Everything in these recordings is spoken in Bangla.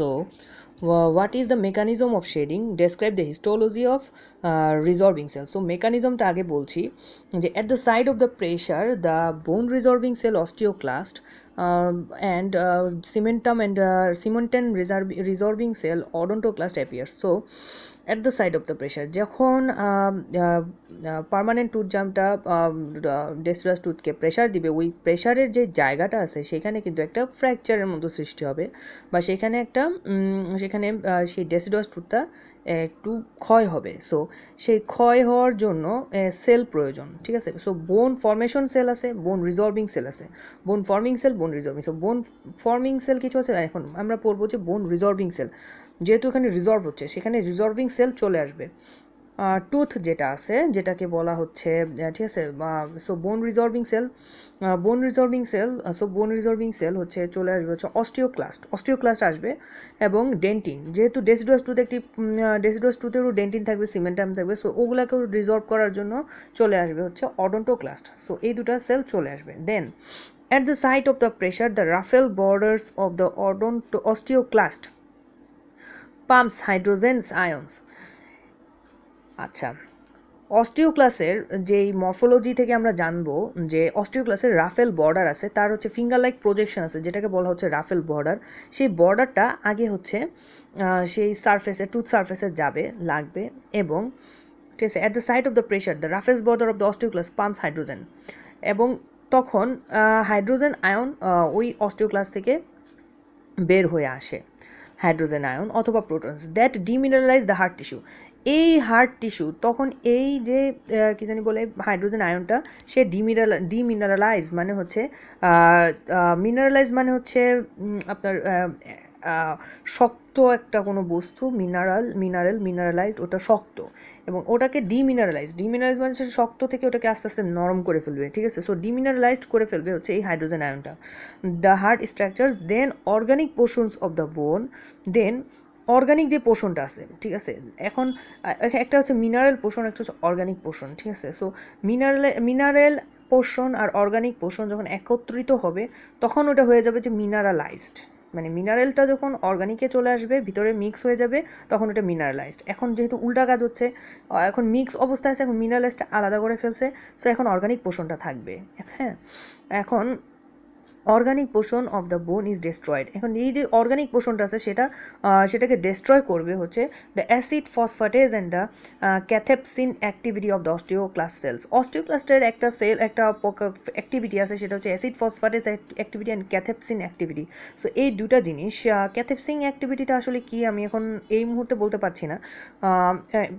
So, what is the mechanism of shedding describe the histology of uh, resolving cells so mechanismটা আগে বলছি যে at the side of the pressure the bone resolving cell osteoclast Um, and cementum uh, and cementan uh, resorbing cell odontoclast appears so at the side of the pressure যখন পার্মানেন্ট টুথ জামটা ডেস্টুরাস টুথকে প্রেশার দিবে ওই প্রেশারের যে জায়গাটা আছে সেখানে কিন্তু একটা ফ্র্যাকচারের মতো সৃষ্টি হবে বা সেখানে একটা সেখানে সেই ডেসিডস টুথটা একটু ক্ষয় হবে সো সেই ক্ষয় হওয়ার জন্য সেল প্রয়োজন ঠিক আছে সো বোন ফর্মেশন সেল আছে বোন রিজর্ভিং সেল আছে বোন forming cell bone bone resorbing cell bone forming cell কিছু আছে এখন আমরা পড়বো যে বোন রিজর্ভিং সেল যেহেতু এখানে রিজর্ভ হচ্ছে সেখানে রিজর্ভিং সেল চলে আসবে টুথ যেটা আছে যেটাকে বলা হচ্ছে ঠিক আছে সো বোন resorbing cell bone resorbing cell so bone resorbing cell হচ্ছে চলে আসবে হচ্ছে অস্টিওক্লাস্ট অস্টিওক্লাস্ট আসবে এবং ডেন্টিন যেহেতু ডেসিডোস টুতে একটি ডেসিডোস টুতেও ডেন্টিন থাকবে সিমেন্টাম থাকবে সো ওগুলোকেও রিজর্ভ করার জন্য চলে আসবে হচ্ছে অডন্টোক্লাস্ট সো এই দুটা সেল চলে আসবে দেন At the site of the pressure, the ruffle borders of the osteoclast pumps hydrogen ions. আচ্ছা অস্টিওক্লাসের যেই মর্ফোলজি থেকে আমরা জানবো যে অস্টিওক্লাসের রাফেল বর্ডার আছে তার হচ্ছে ফিঙ্গার লাইক প্রজেকশন আছে যেটাকে বলা হচ্ছে রাফেল বর্ডার সেই বর্ডারটা আগে হচ্ছে সেই সারফেসে টুথ সারফেসে যাবে লাগবে এবং ঠিক আছে at the side of the pressure the ruffled border of the osteoclast pumps hydrogen এবং তখন হাইড্রোজেন আয়ন ওই অস্টিওক্লাস থেকে বের হয়ে আসে হাইড্রোজেন আয়ন অথবা protons that demineralise the hard tissue এই হার্ট টিস্যু তখন এই যে কি জানি বলে হাইড্রোজেন আয়নটা সে ডিমিনারাল ডিমিনারালাইজ মানে হচ্ছে মিনারালাইজ মানে হচ্ছে আপনার শক্ত একটা কোনো বস্তু মিনারাল মিনারেল মিনারালাইজড ওটা শক্ত এবং ওটাকে ডিমিনারেলাইজড ডিমিনারাইজ মানে হচ্ছে শক্ত থেকে ওটাকে আস্তে আস্তে নরম করে ফেলবে ঠিক আছে সো ডিমিনারালাইজড করে ফেলবে হচ্ছে এই হাইড্রোজেন আয়নটা the hard structures then organic portions of the bone then organic যে পোষণটা আছে ঠিক আছে এখন একটা হচ্ছে মিনারেল পোষণ একটা হচ্ছে অর্গানিক পোষণ ঠিক আছে সো মিনারেল মিনারেল পোষণ আর অর্গানিক পোষণ যখন একত্রিত হবে তখন ওটা হয়ে যাবে যে মিনারালাইজড মানে মিনারেলটা যখন অর্গানিকে চলে আসবে ভিতরে মিক্স হয়ে যাবে তখন ওটা মিনারেলাইজড এখন যেহেতু উল্টা কাজ হচ্ছে এখন মিক্স অবস্থায় আছে এখন মিনারেলাইজটা আলাদা করে ফেলছে সো এখন অর্গানিক পোষণটা থাকবে হ্যাঁ এখন organic portion of the bone is destroyed এখন এই যে অর্গানিক পোষণটা আছে সেটা সেটাকে ডেস্ট্রয় করবে হচ্ছে the acid phosphatase and the cathepsin activity of the osteoclast cells অস্টিওক্লাস্টের একটা সেল একটা অ্যাক্টিভিটি আছে সেটা হচ্ছে acid phosphatase activity and cathepsin activity so এই দুটা জিনিস ক্যাথেপসিন অ্যাক্টিভিটিটা আসলে কি আমি এখন এই মুহূর্তে বলতে পারছি না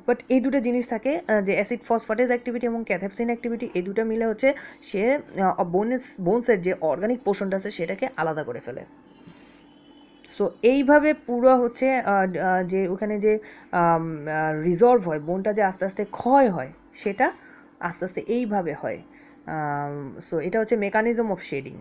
বাট এই দুটো জিনিস থাকে যে অ্যাসিড ফসফাটেজ অ্যাক্টিভিটি এবং ক্যাথেপসিন অ্যাক্টিভিটি এই দুটো মিলে হচ্ছে সে বোনস বোনসের যে অর্গানিক পোষণ পোর্শনটা আছে সেটাকে আলাদা করে ফেলে সো এইভাবে পুরো হচ্ছে যে ওখানে যে রিজলভ হয় বোনটা যে আস্তে আস্তে ক্ষয় হয় সেটা আস্তে আস্তে এইভাবে হয় সো এটা হচ্ছে মেকানিজম অফ শেডিং